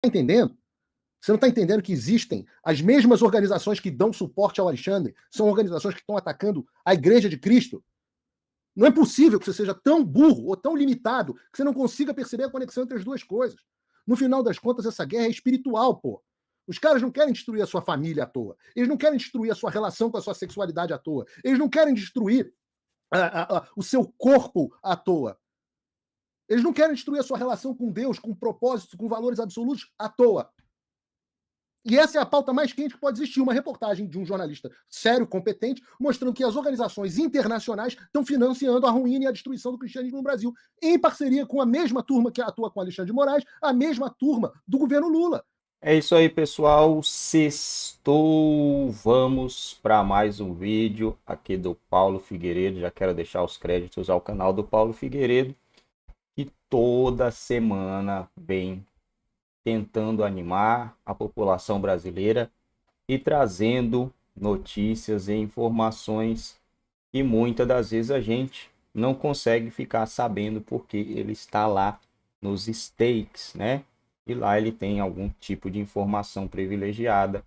Tá entendendo? Você não está entendendo que existem as mesmas organizações que dão suporte ao Alexandre, são organizações que estão atacando a Igreja de Cristo? Não é possível que você seja tão burro ou tão limitado que você não consiga perceber a conexão entre as duas coisas. No final das contas, essa guerra é espiritual, pô. Os caras não querem destruir a sua família à toa. Eles não querem destruir a sua relação com a sua sexualidade à toa. Eles não querem destruir a, a, a, o seu corpo à toa. Eles não querem destruir a sua relação com Deus, com propósitos, com valores absolutos à toa. E essa é a pauta mais quente que pode existir. Uma reportagem de um jornalista sério, competente, mostrando que as organizações internacionais estão financiando a ruína e a destruição do cristianismo no Brasil, em parceria com a mesma turma que atua com Alexandre de Moraes, a mesma turma do governo Lula. É isso aí, pessoal. Sextou. Vamos para mais um vídeo aqui do Paulo Figueiredo. Já quero deixar os créditos ao canal do Paulo Figueiredo toda semana vem tentando animar a população brasileira e trazendo notícias e informações e muitas das vezes a gente não consegue ficar sabendo porque ele está lá nos stakes, né? E lá ele tem algum tipo de informação privilegiada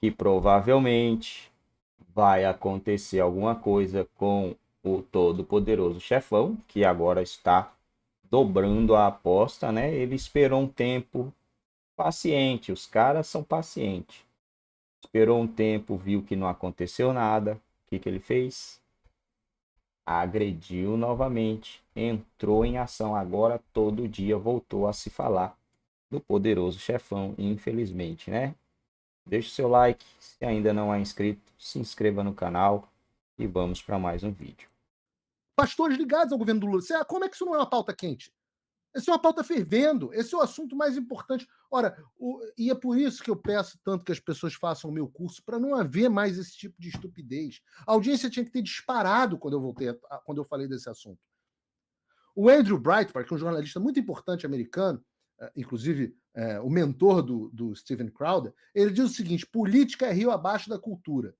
que provavelmente vai acontecer alguma coisa com o todo poderoso chefão que agora está dobrando a aposta, né? Ele esperou um tempo paciente, os caras são pacientes. Esperou um tempo, viu que não aconteceu nada. O que, que ele fez? Agrediu novamente, entrou em ação. Agora todo dia voltou a se falar do poderoso chefão, infelizmente, né? Deixe seu like, se ainda não é inscrito, se inscreva no canal e vamos para mais um vídeo pastores ligados ao governo do Lula. É, como é que isso não é uma pauta quente? Essa é uma pauta fervendo, esse é o assunto mais importante. Ora, o, e é por isso que eu peço tanto que as pessoas façam o meu curso, para não haver mais esse tipo de estupidez. A audiência tinha que ter disparado quando eu voltei a, quando eu falei desse assunto. O Andrew Breitbart, que é um jornalista muito importante americano, eh, inclusive é, o mentor do, do Steven Crowder, ele diz o seguinte: política é rio abaixo da cultura.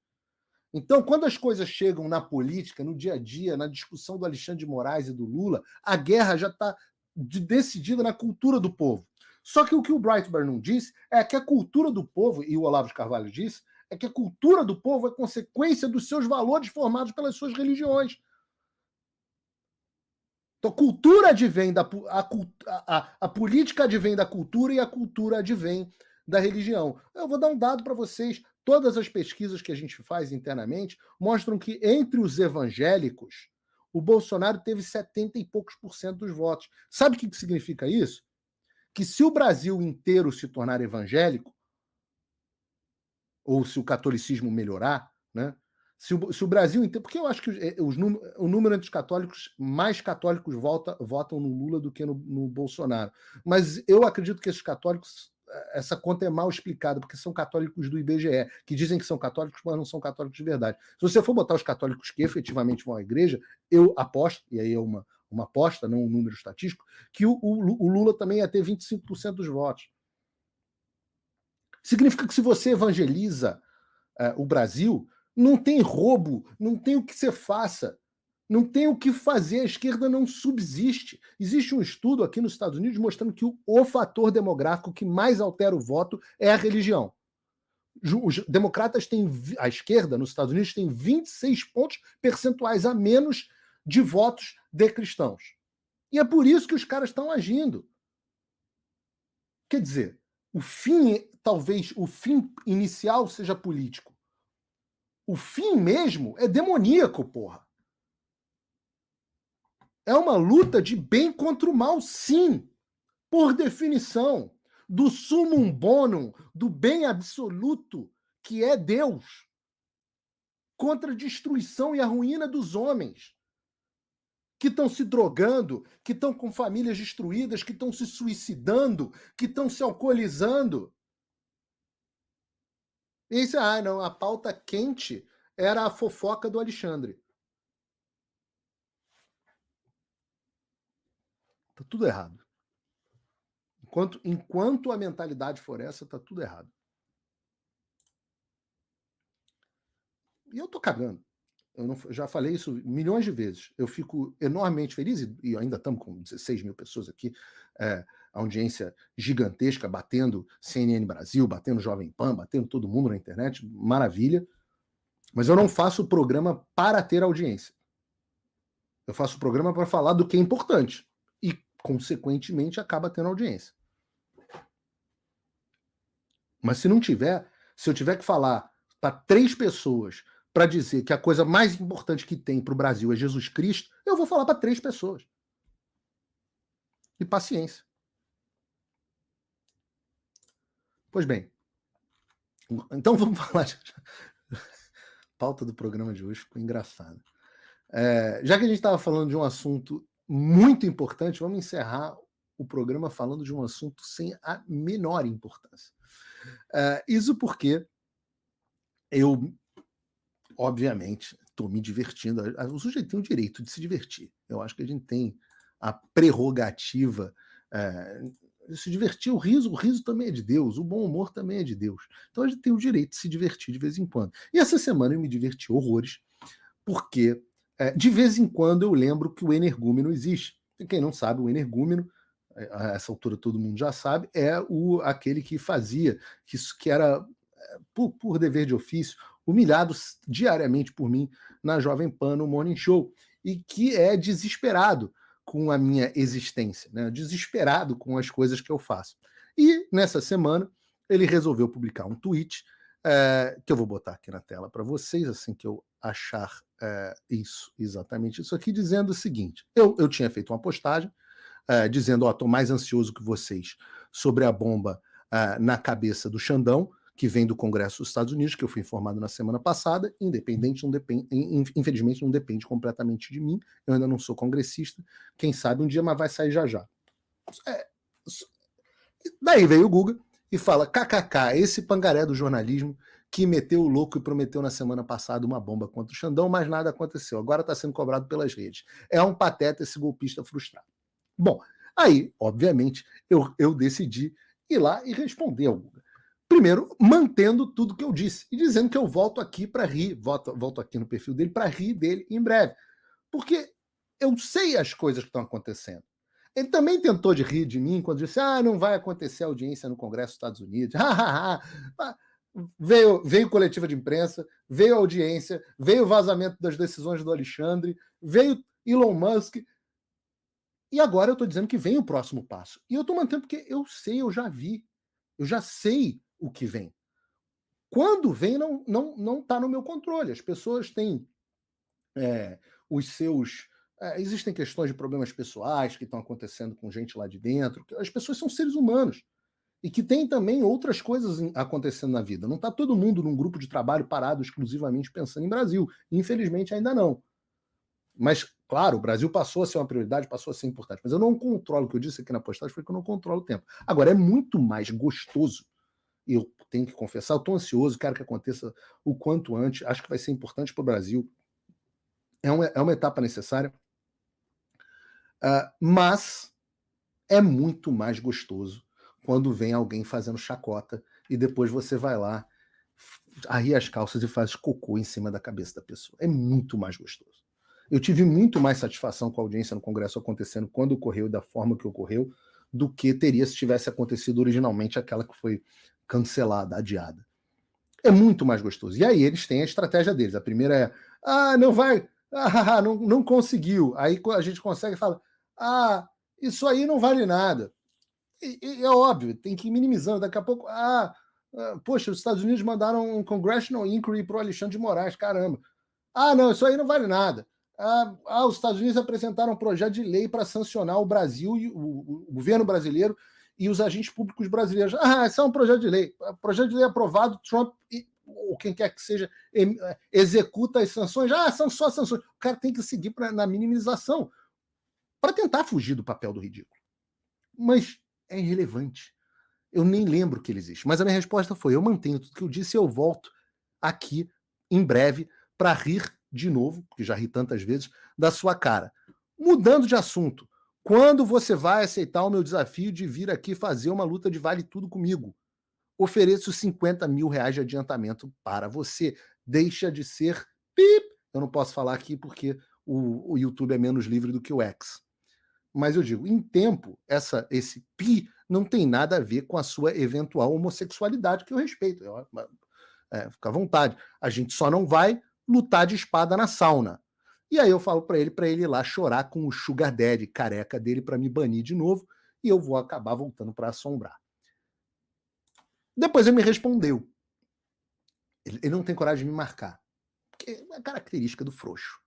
Então, quando as coisas chegam na política, no dia a dia, na discussão do Alexandre de Moraes e do Lula, a guerra já está decidida na cultura do povo. Só que o que o Breitbart não disse é que a cultura do povo, e o Olavo de Carvalho disse, é que a cultura do povo é consequência dos seus valores formados pelas suas religiões. Então, cultura advém da a, a, a política advém da cultura e a cultura advém da religião. Eu vou dar um dado para vocês Todas as pesquisas que a gente faz internamente mostram que entre os evangélicos, o Bolsonaro teve 70 e poucos por cento dos votos. Sabe o que, significa isso? Que se o Brasil inteiro se tornar evangélico, ou se o catolicismo melhorar, né? Se o, se o Brasil inteiro. Porque eu acho que os, eh, número, o número dos católicos, mais católicos vota, votam no Lula do que no, no Bolsonaro. Mas eu acredito que esses católicos essa conta é mal explicada, porque são católicos do IBGE, que dizem que são católicos, mas não são católicos de verdade. Se você for botar os católicos que efetivamente vão à igreja, eu aposto, e aí é uma, uma aposta, não um número estatístico, que o, o, o Lula também ia ter 25% dos votos. Significa que se você evangeliza eh, o Brasil, não tem roubo, não tem o que você faça. Não tem o que fazer, a esquerda não subsiste. Existe um estudo aqui nos Estados Unidos mostrando que o, o fator demográfico que mais altera o voto é a religião. Os democratas têm, a esquerda nos Estados Unidos tem 26 pontos percentuais a menos de votos de cristãos. E é por isso que os caras estão agindo. Quer dizer, o fim, talvez o fim inicial seja político. O fim mesmo é demoníaco, porra. É uma luta de bem contra o mal, sim, por definição, do sumum bonum, do bem absoluto, que é Deus, contra a destruição e a ruína dos homens que estão se drogando, que estão com famílias destruídas, que estão se suicidando, que estão se alcoolizando. E isso, ah, não, a pauta quente era a fofoca do Alexandre. Tá tudo errado. Enquanto, enquanto a mentalidade for essa, tá tudo errado. E eu tô cagando. Eu não, já falei isso milhões de vezes. Eu fico enormemente feliz, e, e ainda estamos com 16 mil pessoas aqui, é, audiência gigantesca, batendo CNN Brasil, batendo Jovem Pan, batendo todo mundo na internet, maravilha. Mas eu não faço o programa para ter audiência. Eu faço o programa para falar do que é importante consequentemente, acaba tendo audiência. Mas se não tiver, se eu tiver que falar para três pessoas para dizer que a coisa mais importante que tem para o Brasil é Jesus Cristo, eu vou falar para três pessoas. E paciência. Pois bem. Então vamos falar. Pauta do programa de hoje ficou engraçada. É, já que a gente estava falando de um assunto muito importante, vamos encerrar o programa falando de um assunto sem a menor importância. Uh, isso porque eu, obviamente, estou me divertindo. O sujeito tem o direito de se divertir. Eu acho que a gente tem a prerrogativa uh, eh, de se divertir. O riso, o riso também é de Deus, o bom humor também é de Deus. Então a gente tem o direito de se divertir de vez em quando. E essa semana eu me diverti horrores, porque é, de vez em quando eu lembro que o energúmeno existe. E quem não sabe, o energúmeno, é, a essa altura todo mundo já sabe, é o aquele que fazia, que, que era, é, por, por dever de ofício, humilhado diariamente por mim na Jovem Pan no Morning Show, e que é desesperado com a minha existência, né? desesperado com as coisas que eu faço. E nessa semana ele resolveu publicar um tweet é, que eu vou botar aqui na tela para vocês assim que eu achar é, isso, exatamente isso aqui, dizendo o seguinte: eu, eu tinha feito uma postagem é, dizendo, ó, oh, tô mais ansioso que vocês sobre a bomba é, na cabeça do Xandão, que vem do Congresso dos Estados Unidos, que eu fui informado na semana passada, independente, não depende, infelizmente não depende completamente de mim, eu ainda não sou congressista, quem sabe um dia, mas vai sair já já. É, daí veio o Guga e fala: kkk, esse pangaré do jornalismo que meteu o louco e prometeu na semana passada uma bomba contra o Xandão, mas nada aconteceu. Agora está sendo cobrado pelas redes. É um pateta esse golpista frustrado. Bom, aí, obviamente, eu, eu decidi ir lá e responder ao Guga. Primeiro, mantendo tudo que eu disse e dizendo que eu volto aqui para rir, volto, volto aqui no perfil dele para rir dele em breve. Porque eu sei as coisas que estão acontecendo. Ele também tentou de rir de mim quando disse: ah, não vai acontecer audiência no Congresso dos Estados Unidos. Ha, ha, ha veio, veio coletiva de imprensa, veio audiência, veio vazamento das decisões do Alexandre, veio Elon Musk. E agora eu estou dizendo que vem o próximo passo. E eu estou mantendo porque eu sei, eu já vi, eu já sei o que vem. Quando vem, não não não está no meu controle. As pessoas têm é, os seus é, existem questões de problemas pessoais que estão acontecendo com gente lá de dentro. As pessoas são seres humanos e que tem também outras coisas acontecendo na vida. Não está todo mundo num grupo de trabalho parado exclusivamente pensando em Brasil. Infelizmente, ainda não. Mas, claro, o Brasil passou a ser uma prioridade, passou a ser importante. Mas eu não controlo, o que eu disse aqui na postagem foi que eu não controlo o tempo. Agora, é muito mais gostoso. e Eu tenho que confessar, eu estou ansioso, quero que aconteça o quanto antes. Acho que vai ser importante para o Brasil. É uma, é uma etapa necessária. Uh, mas é muito mais gostoso quando vem alguém fazendo chacota e depois você vai lá, arria as calças e faz cocô em cima da cabeça da pessoa. É muito mais gostoso. Eu tive muito mais satisfação com a audiência no Congresso acontecendo quando ocorreu da forma que ocorreu do que teria se tivesse acontecido originalmente aquela que foi cancelada, adiada. É muito mais gostoso. E aí eles têm a estratégia deles. A primeira é: ah, não vai, ah, não, não conseguiu. Aí a gente consegue falar: ah, isso aí não vale nada. E, é óbvio, tem que ir minimizando. Daqui a pouco, ah, ah poxa, os Estados Unidos mandaram um congressional inquiry para o Alexandre de Moraes, caramba. Ah, não, isso aí não vale nada. Ah, ah os Estados Unidos apresentaram um projeto de lei para sancionar o Brasil e o, o, governo brasileiro e os agentes públicos brasileiros. Ah, isso é um projeto de lei. Ah, projeto de lei aprovado, Trump e, ou quem quer que seja eh, executa as sanções. Ah, são só sanções. O cara tem que seguir pra, na minimização para tentar fugir do papel do ridículo. Mas é irrelevante. Eu nem lembro que ele existe. Mas a minha resposta foi: eu mantenho tudo que eu disse e eu volto aqui em breve para rir de novo, porque já ri tantas vezes, da sua cara. Mudando de assunto, quando você vai aceitar o meu desafio de vir aqui fazer uma luta de vale tudo comigo? Ofereço 50 mil reais de adiantamento para você. Deixa de ser pip. Eu não posso falar aqui porque o, o YouTube é menos livre do que o X. Mas eu digo, em tempo, essa, esse pi não tem nada a ver com a sua eventual homossexualidade, que eu respeito. Eu, ah, é, fica à vontade. A gente só não vai lutar de espada na sauna. E aí eu falo para ele, para ele ir lá chorar com o Sugar Daddy careca dele para me banir de novo, e eu vou acabar voltando para assombrar. Depois ele me respondeu. Ele, ele não tem coragem de me marcar. Porque é uma característica do frouxo.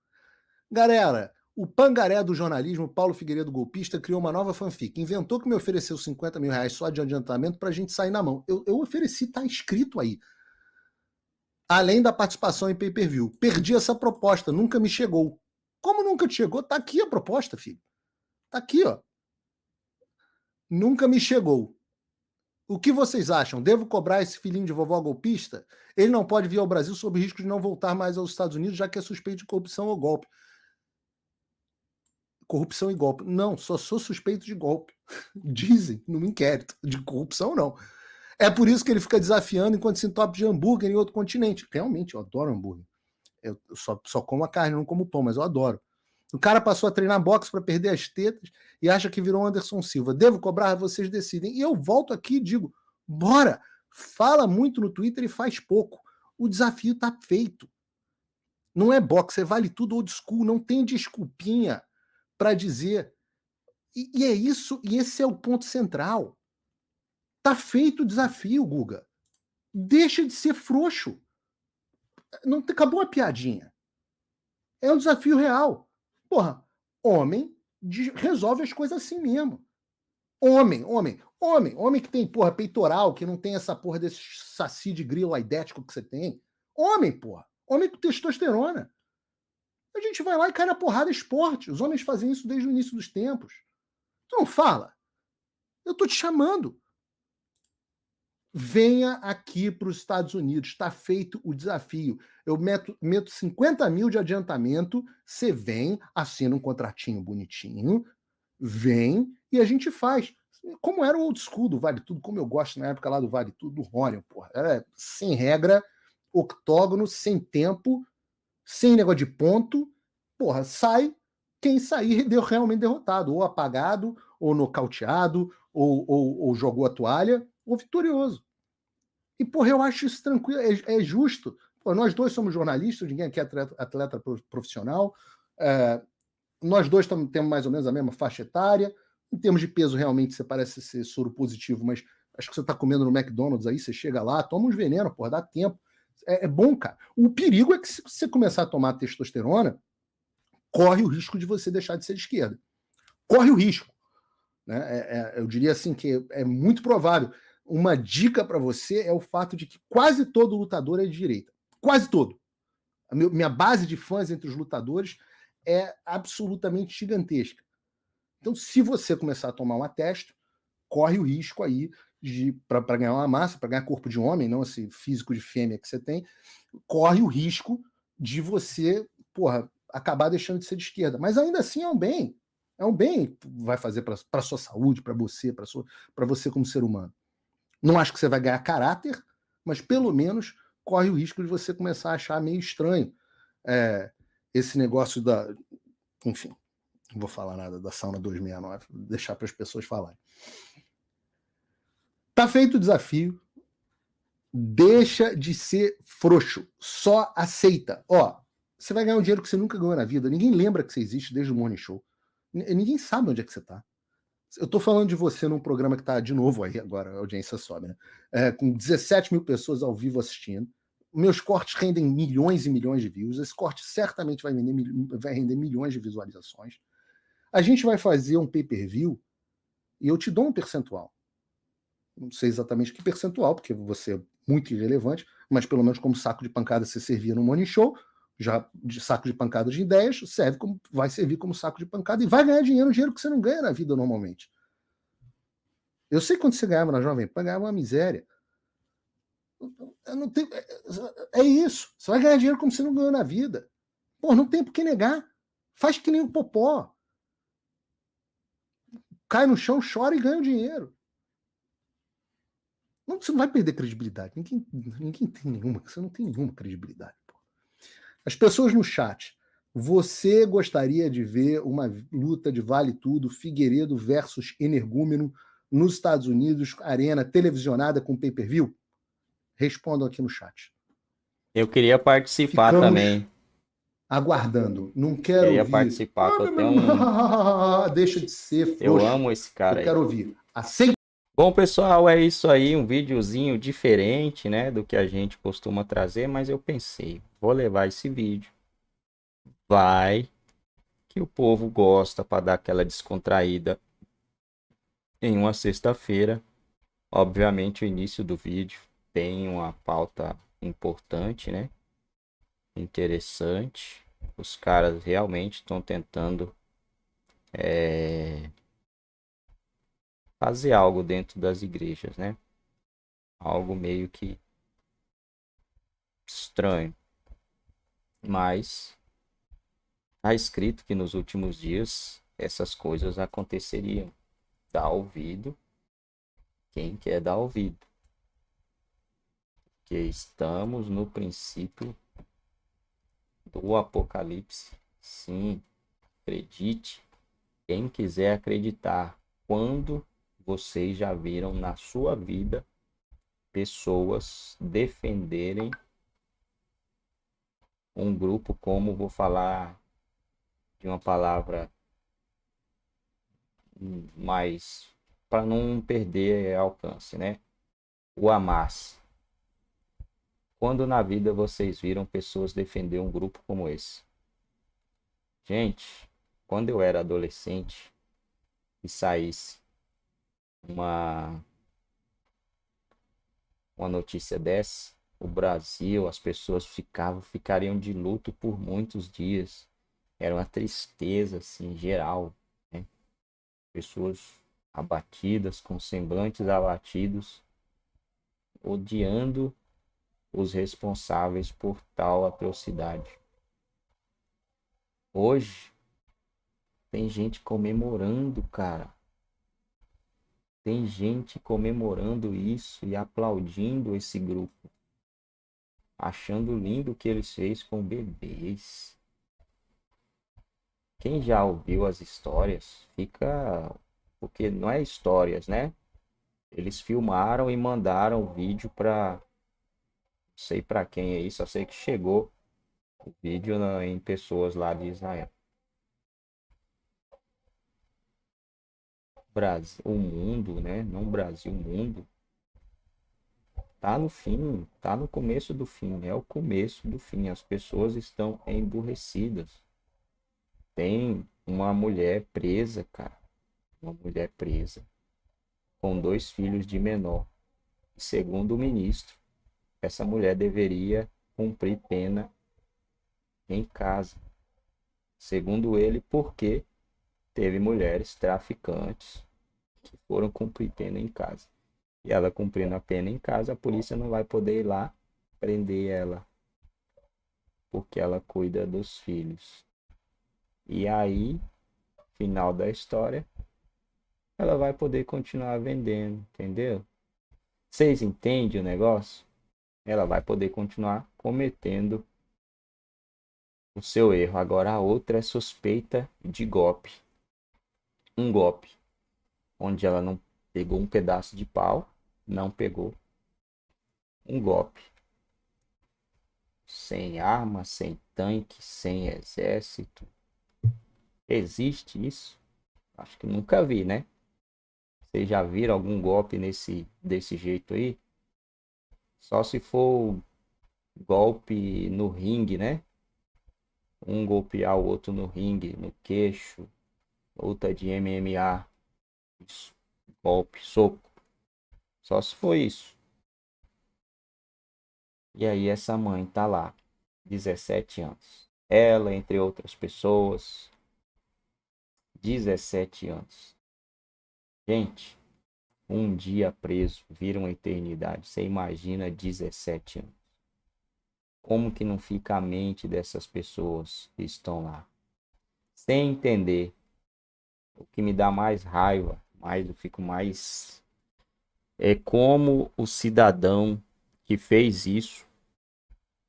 Galera, o pangaré do jornalismo, Paulo Figueiredo Golpista, criou uma nova fanfic. Inventou que me ofereceu 50 mil reais só de adiantamento para a gente sair na mão. Eu, eu ofereci, tá escrito aí. Além da participação em pay-per-view. Perdi essa proposta, nunca me chegou. Como nunca te chegou? Tá aqui a proposta, filho. Tá aqui, ó. Nunca me chegou. O que vocês acham? Devo cobrar esse filhinho de vovó golpista? Ele não pode vir ao Brasil sob risco de não voltar mais aos Estados Unidos, já que é suspeito de corrupção ou golpe corrupção e golpe. Não, só sou suspeito de golpe. Dizem no inquérito, de corrupção não. É por isso que ele fica desafiando enquanto se entope de hambúrguer em outro continente. Realmente, eu adoro hambúrguer. Eu só, só como a carne, não como pão, mas eu adoro. O cara passou a treinar boxe para perder as tetas e acha que virou Anderson Silva. Devo cobrar, vocês decidem. E eu volto aqui e digo: bora! Fala muito no Twitter e faz pouco. O desafio está feito. Não é boxe, é vale tudo old school, não tem desculpinha para dizer. E, e, é isso, e esse é o ponto central. Tá feito o desafio, Guga. Deixa de ser frouxo. Não acabou a piadinha. É um desafio real. Porra, homem resolve as coisas assim mesmo. Homem, homem, homem, homem que tem porra peitoral, que não tem essa porra desse saci de grilo aidético que você tem. Homem, porra. Homem com testosterona. A gente vai lá e cai na porrada esporte. Os homens fazem isso desde o início dos tempos. Tu não fala. Eu tô te chamando. Venha aqui para os Estados Unidos. Está feito o desafio. Eu meto, meto 50 mil de adiantamento. Você vem, assina um contratinho bonitinho, vem e a gente faz. Como era o old school do Vale Tudo, como eu gosto na época lá do Vale Tudo, do Rorion, porra. Era sem regra, octógono, sem tempo, sem negócio de ponto, porra, sai quem sair deu realmente derrotado, ou apagado, ou nocauteado, ou, ou, ou jogou a toalha, ou vitorioso. E, porra, eu acho isso tranquilo, é, é justo. nós dois somos jornalistas, ninguém aqui é atleta, atleta profissional, é, nós dois temos mais ou menos a mesma faixa etária, em termos de peso, realmente, você parece ser soro positivo, mas acho que você está comendo no McDonald's aí, você chega lá, toma uns veneno, porra, dá tempo. É, é bom, cara. O perigo é que se você começar a tomar testosterona, corre o risco de você deixar de ser de esquerda. Corre o risco. Né? É, é, eu diria assim que é muito provável. Uma dica para você é o fato de que quase todo lutador é de direita. Quase todo. A meu, minha base de fãs entre os lutadores é absolutamente gigantesca. Então, se você começar a tomar uma atesto, corre o risco aí para ganhar uma massa, para ganhar corpo de homem, não esse físico de fêmea que você tem, corre o risco de você, porra, acabar deixando de ser de esquerda. Mas ainda assim é um bem. É um bem que vai fazer para a sua saúde, para você, para você como ser humano. Não acho que você vai ganhar caráter, mas pelo menos corre o risco de você começar a achar meio estranho é, esse negócio da. Enfim, não vou falar nada da sauna 269, vou deixar para as pessoas falarem. Tá feito o desafio. Deixa de ser frouxo. Só aceita. Ó, você vai ganhar um dinheiro que você nunca ganhou na vida. Ninguém lembra que você existe desde o Morning Show. Ninguém sabe onde é que você tá. Eu tô falando de você num programa que tá de novo aí agora, a audiência sobe, né? É, com 17 mil pessoas ao vivo assistindo. Meus cortes rendem milhões e milhões de views. Esse corte certamente vai, vender, vai render milhões de visualizações. A gente vai fazer um pay-per-view e eu te dou um percentual não sei exatamente que percentual, porque você é muito irrelevante, mas pelo menos como saco de pancada você servia no Morning Show, já de saco de pancada de ideias, serve como, vai servir como saco de pancada e vai ganhar dinheiro, dinheiro que você não ganha na vida normalmente. Eu sei quando você ganhava na Jovem Pan, ganhava uma miséria. Eu não tenho, é, é, é isso. Você vai ganhar dinheiro como você não ganhou na vida. Pô, não tem por que negar. Faz que nem o popó. Cai no chão, chora e ganha o dinheiro. Não, você não vai perder credibilidade. Ninguém, ninguém tem nenhuma. Você não tem nenhuma credibilidade. Pô. As pessoas no chat. Você gostaria de ver uma luta de vale tudo, Figueiredo versus Energúmeno, nos Estados Unidos, arena televisionada com pay-per-view? Respondam aqui no chat. Eu queria participar Ficamos também. Aguardando. Não quero eu queria ouvir. participar, ah, eu tenho um... Deixa de ser, Eu amo esse cara. Eu aí. quero ouvir. Aceita assim Bom, pessoal, é isso aí, um videozinho diferente, né, do que a gente costuma trazer, mas eu pensei, vou levar esse vídeo, vai, que o povo gosta para dar aquela descontraída em uma sexta-feira. Obviamente, o início do vídeo tem uma pauta importante, né, interessante. Os caras realmente estão tentando... É fazer algo dentro das igrejas, né? Algo meio que estranho. Mas está escrito que nos últimos dias essas coisas aconteceriam. Dá ouvido quem quer dar ouvido. Que estamos no princípio do Apocalipse. Sim, acredite. Quem quiser acreditar, quando vocês já viram na sua vida pessoas defenderem um grupo como vou falar de uma palavra mais para não perder alcance, né? O Hamas. Quando na vida vocês viram pessoas defender um grupo como esse? Gente, quando eu era adolescente e saísse uma, uma notícia dessa, o Brasil, as pessoas ficavam, ficariam de luto por muitos dias. Era uma tristeza, assim, geral. Né? Pessoas abatidas, com semblantes abatidos, odiando os responsáveis por tal atrocidade. Hoje, tem gente comemorando, cara, tem gente comemorando isso e aplaudindo esse grupo, achando lindo o que eles fez com bebês. Quem já ouviu as histórias, fica porque não é histórias, né? Eles filmaram e mandaram o vídeo para sei para quem aí, é só sei que chegou o vídeo em pessoas lá de Israel. Brasil, o mundo, né? Não Brasil, o mundo. Tá no fim, tá no começo do fim, né? é o começo do fim. As pessoas estão emburrecidas. Tem uma mulher presa, cara. Uma mulher presa com dois filhos de menor. Segundo o ministro, essa mulher deveria cumprir pena em casa. Segundo ele, porque teve mulheres traficantes que foram cumprir pena em casa. E ela cumprindo a pena em casa, a polícia não vai poder ir lá prender ela, porque ela cuida dos filhos. E aí, final da história, ela vai poder continuar vendendo, entendeu? Vocês entendem o negócio? Ela vai poder continuar cometendo o seu erro. Agora a outra é suspeita de golpe um golpe, onde ela não pegou um pedaço de pau, não pegou um golpe. Sem arma, sem tanque, sem exército. Existe isso? Acho que nunca vi, né? Vocês já viram algum golpe nesse desse jeito aí? Só se for golpe no ringue, né? Um golpear o outro no ringue, no queixo, luta de MMA, golpe, soco. Só se foi isso. E aí essa mãe tá lá, 17 anos. Ela, entre outras pessoas, 17 anos. Gente, um dia preso vira uma eternidade. Você imagina 17 anos. Como que não fica a mente dessas pessoas que estão lá? Sem entender o que me dá mais raiva, mais eu fico mais é como o cidadão que fez isso,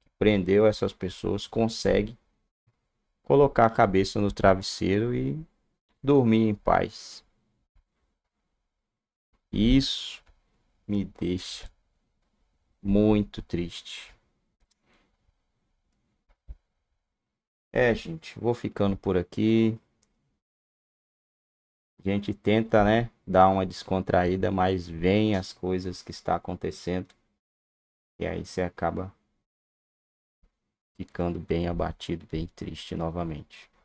que prendeu essas pessoas, consegue colocar a cabeça no travesseiro e dormir em paz. Isso me deixa muito triste. É, gente, vou ficando por aqui. A gente tenta, né, dar uma descontraída, mas vem as coisas que está acontecendo. E aí você acaba ficando bem abatido, bem triste novamente.